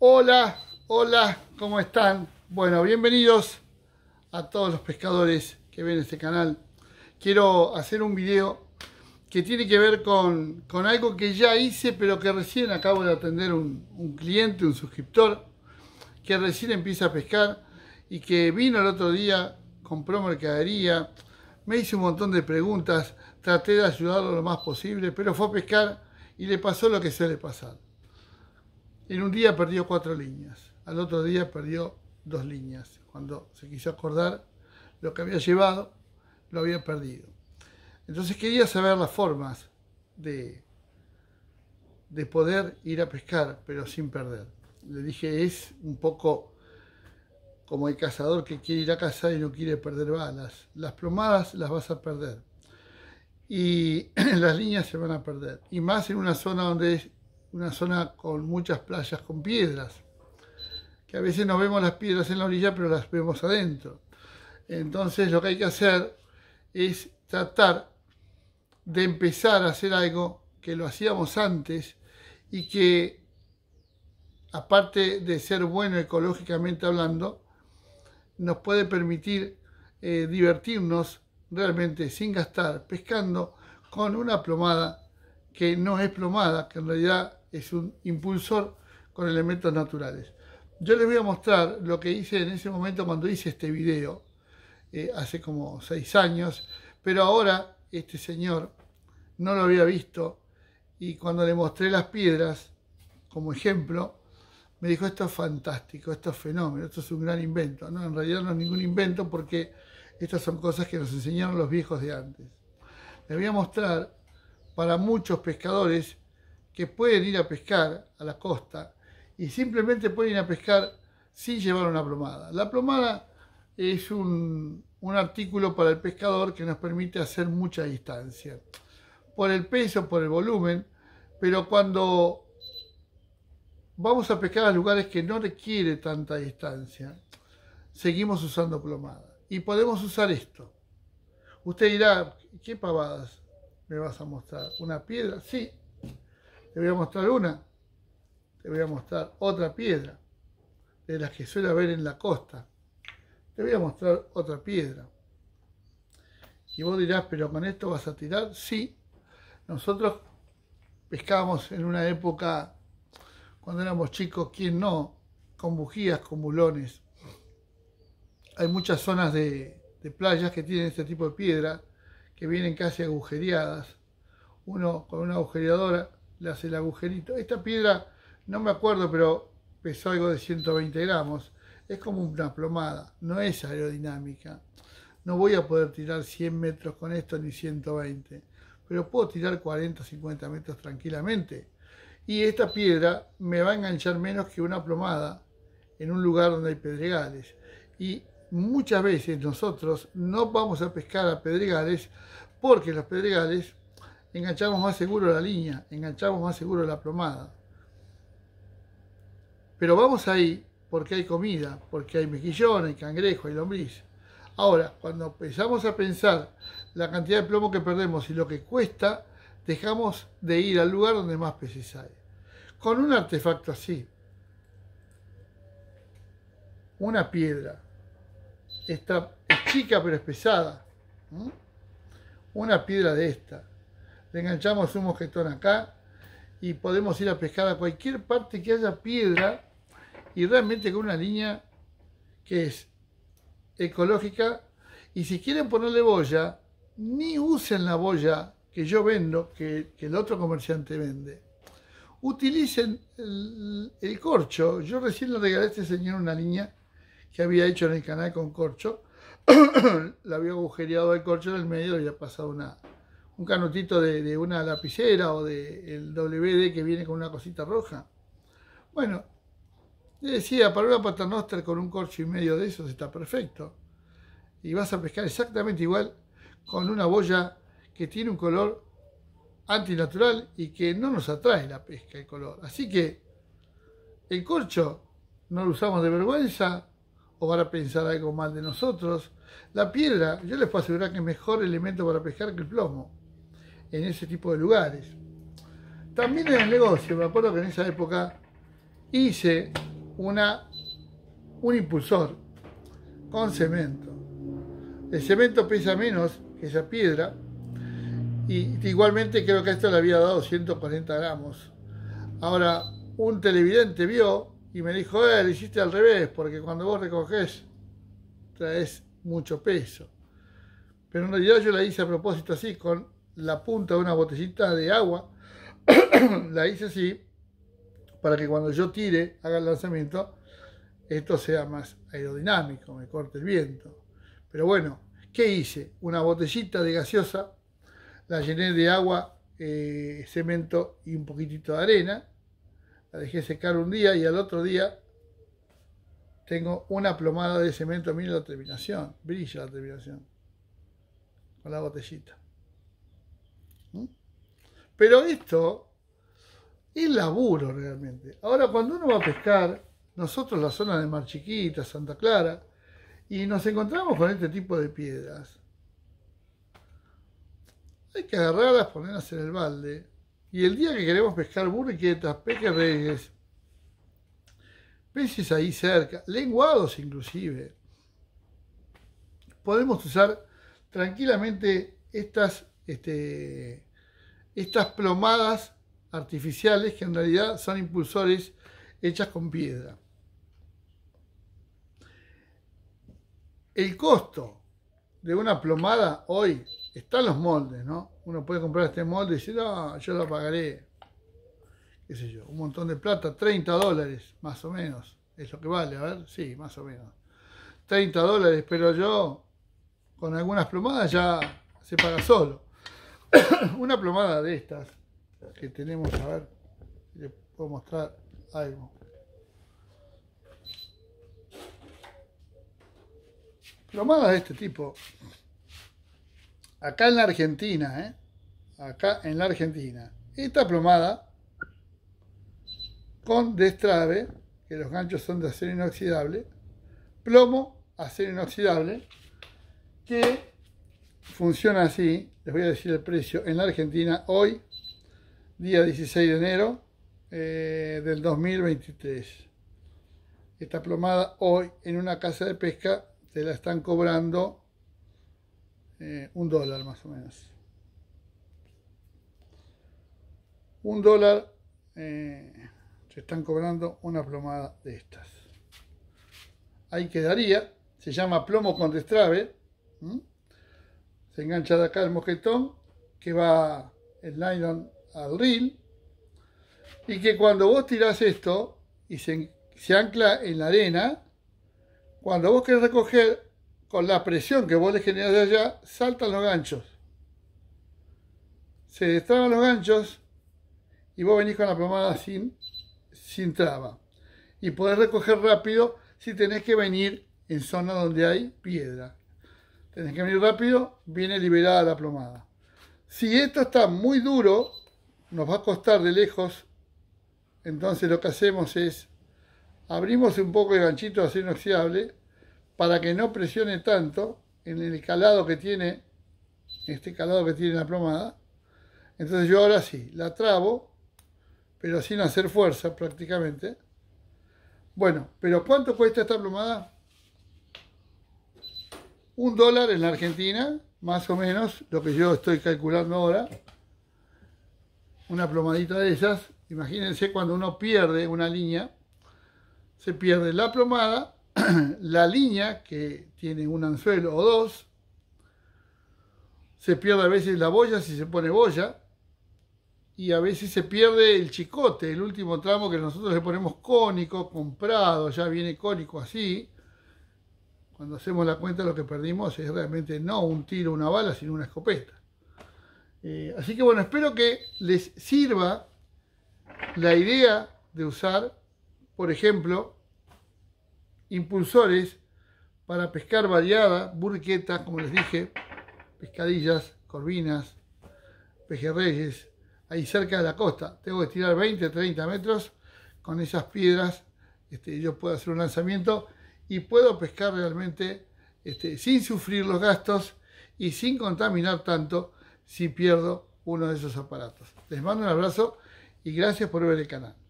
Hola, hola, ¿cómo están? Bueno, bienvenidos a todos los pescadores que ven este canal. Quiero hacer un video que tiene que ver con, algo que ya hice, pero que recién acabo de atender un, cliente, un suscriptor, que recién empieza a pescar y que vino el otro día, compró mercadería, me hizo un montón de preguntas, traté de ayudarlo lo más posible, pero fue a pescar y le pasó lo que suele pasar en un día perdió cuatro líneas, al otro día perdió dos líneas. Cuando se quiso acordar lo que había llevado, lo había perdido. Entonces quería saber las formas de, de poder ir a pescar, pero sin perder. Le dije, es un poco como el cazador que quiere ir a cazar y no quiere perder balas. Las plomadas las vas a perder y las líneas se van a perder. Y más en una zona donde una zona con muchas playas con piedras, que a veces no vemos las piedras en la orilla, pero las vemos adentro. Entonces lo que hay que hacer es tratar de empezar a hacer algo que lo hacíamos antes y que, aparte de ser bueno ecológicamente hablando, nos puede permitir eh, divertirnos realmente sin gastar, pescando con una plomada que no es plomada, que en realidad es un impulsor con elementos naturales. Yo les voy a mostrar lo que hice en ese momento cuando hice este video, eh, hace como seis años, pero ahora este señor no lo había visto y cuando le mostré las piedras como ejemplo, me dijo esto es fantástico, esto es fenómeno, esto es un gran invento. No, en realidad no es ningún invento porque estas son cosas que nos enseñaron los viejos de antes. Les voy a mostrar para muchos pescadores que pueden ir a pescar a la costa y simplemente pueden ir a pescar sin llevar una plomada. La plomada es un, artículo para el pescador que nos permite hacer mucha distancia, por el peso, por el volumen, pero cuando vamos a pescar a lugares que no requiere tanta distancia, seguimos usando plomada. Y podemos usar esto. Usted dirá, ¿qué pavadas me vas a mostrar? ¿Una piedra? Sí, te voy a mostrar una. Te voy a mostrar otra piedra de las que suele haber en la costa. Te voy a mostrar otra piedra. Y vos dirás, pero con esto vas a tirar. Sí, nosotros pescábamos en una época, cuando éramos chicos, ¿quién no? Con bujías, con bulones. Hay muchas zonas de, de playas que tienen este tipo de piedra, que vienen casi agujereadas. Uno con una agujereadora le hace el agujerito. Esta piedra, no me acuerdo, pero pesó algo de 120 gramos. Es como una plomada, no es aerodinámica. No voy a poder tirar 100 metros con esto ni 120, pero puedo tirar 40, 50 metros tranquilamente. Y esta piedra me va a enganchar menos que una plomada en un lugar donde hay pedregales. Y muchas veces nosotros no vamos a pescar a pedregales porque los pedregales enganchamos más seguro la línea, enganchamos más seguro la plomada. Pero vamos ahí porque hay comida, porque hay mejillón, hay cangrejo, hay lombriz. Ahora, cuando empezamos a pensar la cantidad de plomo que perdemos y lo que cuesta, dejamos de ir al lugar donde más peces hay. Con un artefacto así, una piedra, esta es chica pero es pesada, una piedra de esta, le enganchamos un mosquetón acá y podemos ir a pescar a cualquier parte que haya piedra y realmente con una línea que es ecológica y si quieren ponerle boya, ni usen la boya que yo vendo, que, el otro comerciante vende. Utilicen el, corcho. Yo recién le regalé a este señor una línea que había hecho en el canal con corcho. la había agujereado el corcho en el medio y ha pasado una, un canutito de, una lapicera o del WD que viene con una cosita roja. Bueno, le decía, para una nostra con un corcho y medio de esos está perfecto. Y vas a pescar exactamente igual con una boya que tiene un color antinatural y que no nos atrae la pesca, el color. Así que el corcho no lo usamos de vergüenza o van a pensar algo mal de nosotros. La piedra, yo les puedo asegurar que es mejor elemento para pescar que el plomo en ese tipo de lugares. También en el negocio, me acuerdo que en esa época hice una, un impulsor con cemento. El cemento pesa menos que esa piedra y igualmente creo que a esto le había dado 140 gramos. Ahora, un televidente vio y me dijo, eh, lo hiciste al revés, porque cuando vos recoges traes mucho peso. Pero en realidad yo la hice a propósito así, con la punta de una botellita de agua, la hice así, para que cuando yo tire, haga el lanzamiento, esto sea más aerodinámico, me corte el viento. Pero bueno, ¿qué hice? Una botellita de gaseosa, la llené de agua, eh, cemento y un poquitito de arena, la dejé secar un día y al otro día tengo una plomada de cemento, mira la terminación, brilla la terminación, con la botellita. Pero esto es laburo realmente. Ahora, cuando uno va a pescar, nosotros la zona de Mar Chiquita, Santa Clara, y nos encontramos con este tipo de piedras, hay que agarrarlas, ponerlas en el balde. Y el día que queremos pescar burriquetas, pejerreyes, peces ahí cerca, lenguados inclusive, podemos usar tranquilamente estas este, estas plomadas artificiales que en realidad son impulsores hechas con piedra. El costo de una plomada hoy está en los moldes, ¿no? Uno puede comprar este molde y decir, no, yo lo pagaré, qué sé yo, un montón de plata, 30 dólares, más o menos, es lo que vale, a ver, sí, más o menos. 30 dólares, pero yo con algunas plomadas ya se paga solo. una plomada de estas que tenemos, a ver, les puedo mostrar algo. Plomadas de este tipo. Acá en la Argentina, ¿eh? Acá en la Argentina. Esta plomada con destrave, que los ganchos son de acero inoxidable, plomo, acero inoxidable, que funciona así, les voy a decir el precio en la Argentina hoy, día 16 de enero eh, del 2023. Esta plomada hoy en una casa de pesca te la están cobrando eh, un dólar más o menos. Un dólar eh, te están cobrando una plomada de estas. Ahí quedaría, se llama plomo con destrabe, se engancha de acá el mosquetón que va el nylon al reel y que cuando vos tirás esto y se, ancla en la arena, cuando vos querés recoger con la presión que vos le generás de allá, saltan los ganchos. Se destraban los ganchos y vos venís con la plomada sin, sin traba. Y podés recoger rápido si tenés que venir en zona donde hay piedra. Tienes que venir rápido, viene liberada la plomada. Si esto está muy duro, nos va a costar de lejos, entonces lo que hacemos es, abrimos un poco el ganchito de acero inoxidable para que no presione tanto en el calado que tiene, este calado que tiene la plomada. Entonces yo ahora sí, la trabo, pero sin hacer fuerza prácticamente. Bueno, pero ¿cuánto cuesta esta plomada? un dólar en la Argentina, más o menos, lo que yo estoy calculando ahora, una plomadita de esas, imagínense cuando uno pierde una línea, se pierde la plomada, la línea que tiene un anzuelo o dos, se pierde a veces la boya si se pone boya, y a veces se pierde el chicote, el último tramo que nosotros le ponemos cónico, comprado, ya viene cónico así, cuando hacemos la cuenta lo que perdimos es realmente no un tiro, una bala, sino una escopeta. Eh, así que bueno, espero que les sirva la idea de usar, por ejemplo, impulsores para pescar variada, burquetas, como les dije, pescadillas, corvinas, pejerreyes, ahí cerca de la costa. Tengo que tirar 20, 30 metros con esas piedras. Este, yo puedo hacer un lanzamiento y puedo pescar realmente este, sin sufrir los gastos y sin contaminar tanto si pierdo uno de esos aparatos. Les mando un abrazo y gracias por ver el canal.